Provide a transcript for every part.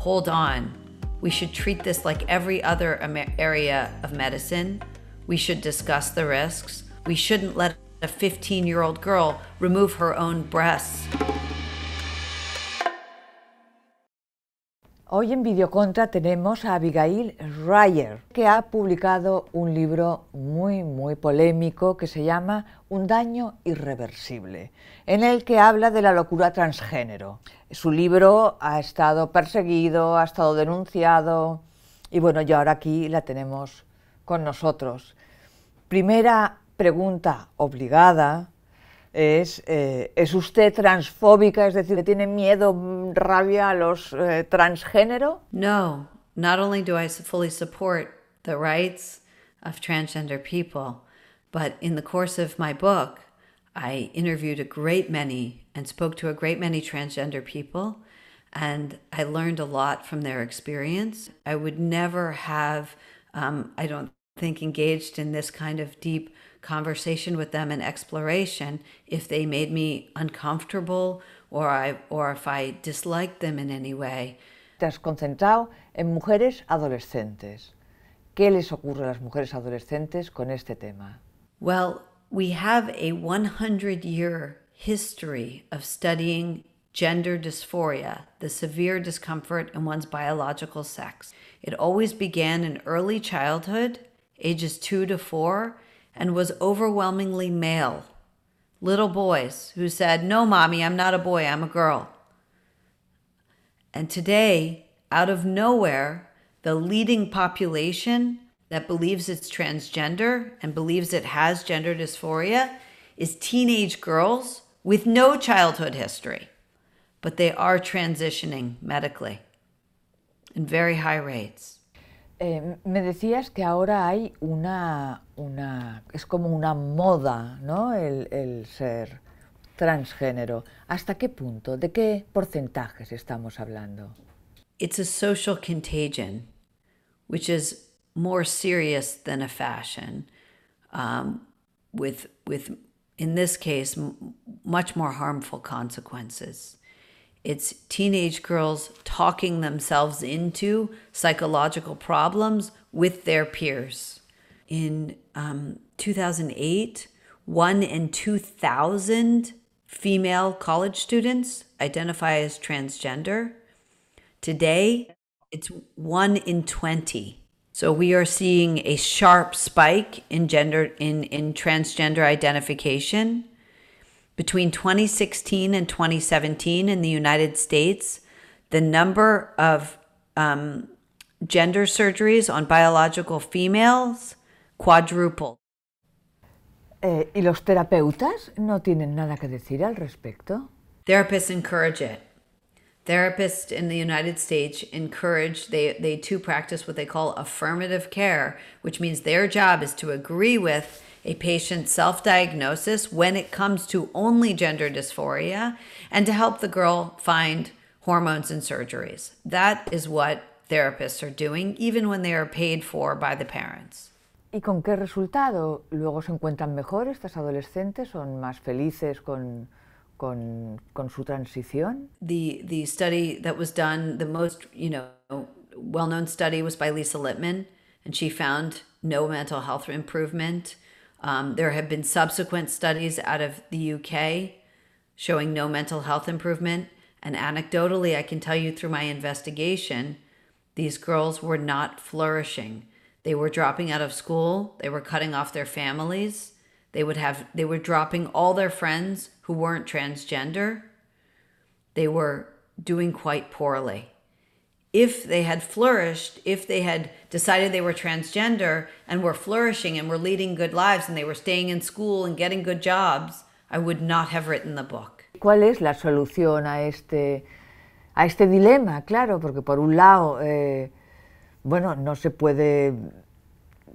hold on, we should treat this like every other area of medicine. We should discuss the risks. We shouldn't let a 15 year old girl remove her own breasts. Hoy en Videocontra tenemos a Abigail Rayer que ha publicado un libro muy, muy polémico que se llama Un daño irreversible, en el que habla de la locura transgénero. Su libro ha estado perseguido, ha estado denunciado, y bueno, yo ahora aquí la tenemos con nosotros. Primera pregunta obligada, es, eh, ¿es usted transfóbica? Es decir, ¿tiene miedo, mm, rabia a los eh, transgénero? No, not only do I fully support the rights of transgender people, but in the course of my book, I interviewed a great many and spoke to a great many transgender people, and I learned a lot from their experience. I would never have, um, I don't think engaged in this kind of deep conversation with them and exploration if they made me uncomfortable or I or if I disliked them in any way. Te has concentrado en mujeres adolescentes. ¿Qué les ocurre a las mujeres adolescentes con este tema? Well, we have a 100 year history of studying gender dysphoria, the severe discomfort in one's biological sex. It always began in early childhood ages two to four, and was overwhelmingly male. Little boys who said, No, mommy, I'm not a boy, I'm a girl. And today, out of nowhere, the leading population that believes it's transgender and believes it has gender dysphoria is teenage girls with no childhood history, but they are transitioning medically in very high rates. Em, me decías que ahora hay una, una, es como una moda, ¿no? El, ser transgénero. ¿Hasta qué punto? ¿De qué porcentajes estamos hablando? It's a social contagion, which is more serious than a fashion, um, with with in this case much more harmful consequences. It's teenage girls talking themselves into psychological problems with their peers. In um, 2008, one in 2,000 female college students identify as transgender. Today, it's one in 20. So we are seeing a sharp spike in gender in, in transgender identification. Between 2016 and 2017 in the United States, the number of um, gender surgeries on biological females quadrupled. Eh, ¿Y los terapeutas no tienen nada que decir al respecto? Therapists encourage it. Therapists in the United States encourage, they, they too practice what they call affirmative care, which means their job is to agree with a patient's self diagnosis when it comes to only gender dysphoria and to help the girl find hormones and surgeries. That is what therapists are doing, even when they are paid for by the parents. ¿Y con qué resultado? ¿Luego se encuentran mejor estas adolescentes? ¿Son más felices con, con, con su transición? The, the study that was done, the most you know, well known study was by Lisa Littman, and she found no mental health improvement. Um, there have been subsequent studies out of the UK showing no mental health improvement. And anecdotally, I can tell you through my investigation, these girls were not flourishing. They were dropping out of school, they were cutting off their families, they would have they were dropping all their friends who weren't transgender. They were doing quite poorly if they had flourished, if they had decided they were transgender and were flourishing and were leading good lives and they were staying in school and getting good jobs, I would not have written the book. ¿Cuál es la solución a este, a este dilema? Claro, porque por un lado, eh, bueno, no se puede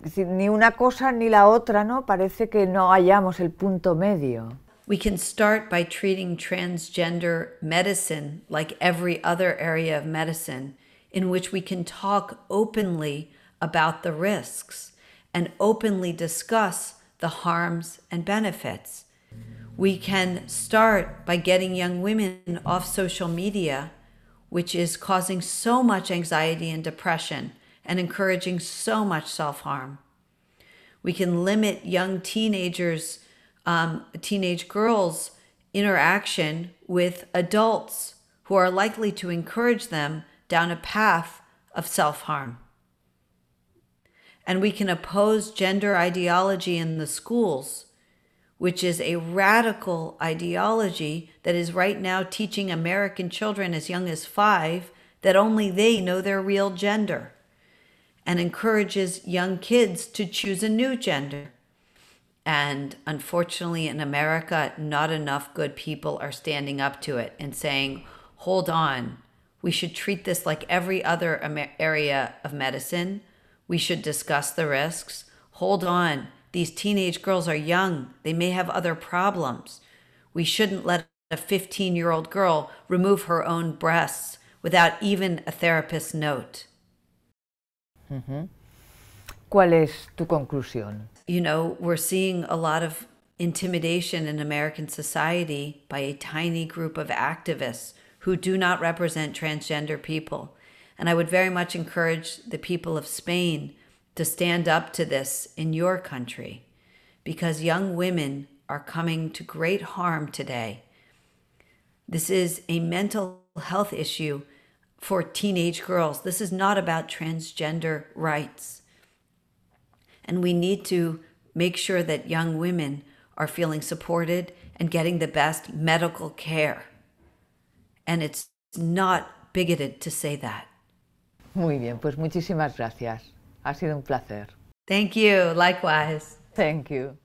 decir, ni una cosa ni la otra, ¿no? Parece que no hallamos el punto medio. We can start by treating transgender medicine like every other area of medicine in which we can talk openly about the risks and openly discuss the harms and benefits. We can start by getting young women off social media, which is causing so much anxiety and depression and encouraging so much self harm. We can limit young teenagers, um, teenage girls' interaction with adults who are likely to encourage them down a path of self harm. And we can oppose gender ideology in the schools, which is a radical ideology that is right now teaching American children as young as five that only they know their real gender and encourages young kids to choose a new gender. And unfortunately, in America, not enough good people are standing up to it and saying, hold on, we should treat this like every other area of medicine. We should discuss the risks. Hold on, these teenage girls are young. They may have other problems. We shouldn't let a 15 year old girl remove her own breasts without even a therapist's note. Mm-hmm. ¿Cuál es tu conclusión? You know, we're seeing a lot of intimidation in American society by a tiny group of activists who do not represent transgender people. And I would very much encourage the people of Spain to stand up to this in your country because young women are coming to great harm today. This is a mental health issue for teenage girls. This is not about transgender rights. And we need to make sure that young women are feeling supported and getting the best medical care. And it's not bigoted to say that. Muy bien, pues muchísimas gracias. Ha sido un placer. Thank you, likewise. Thank you.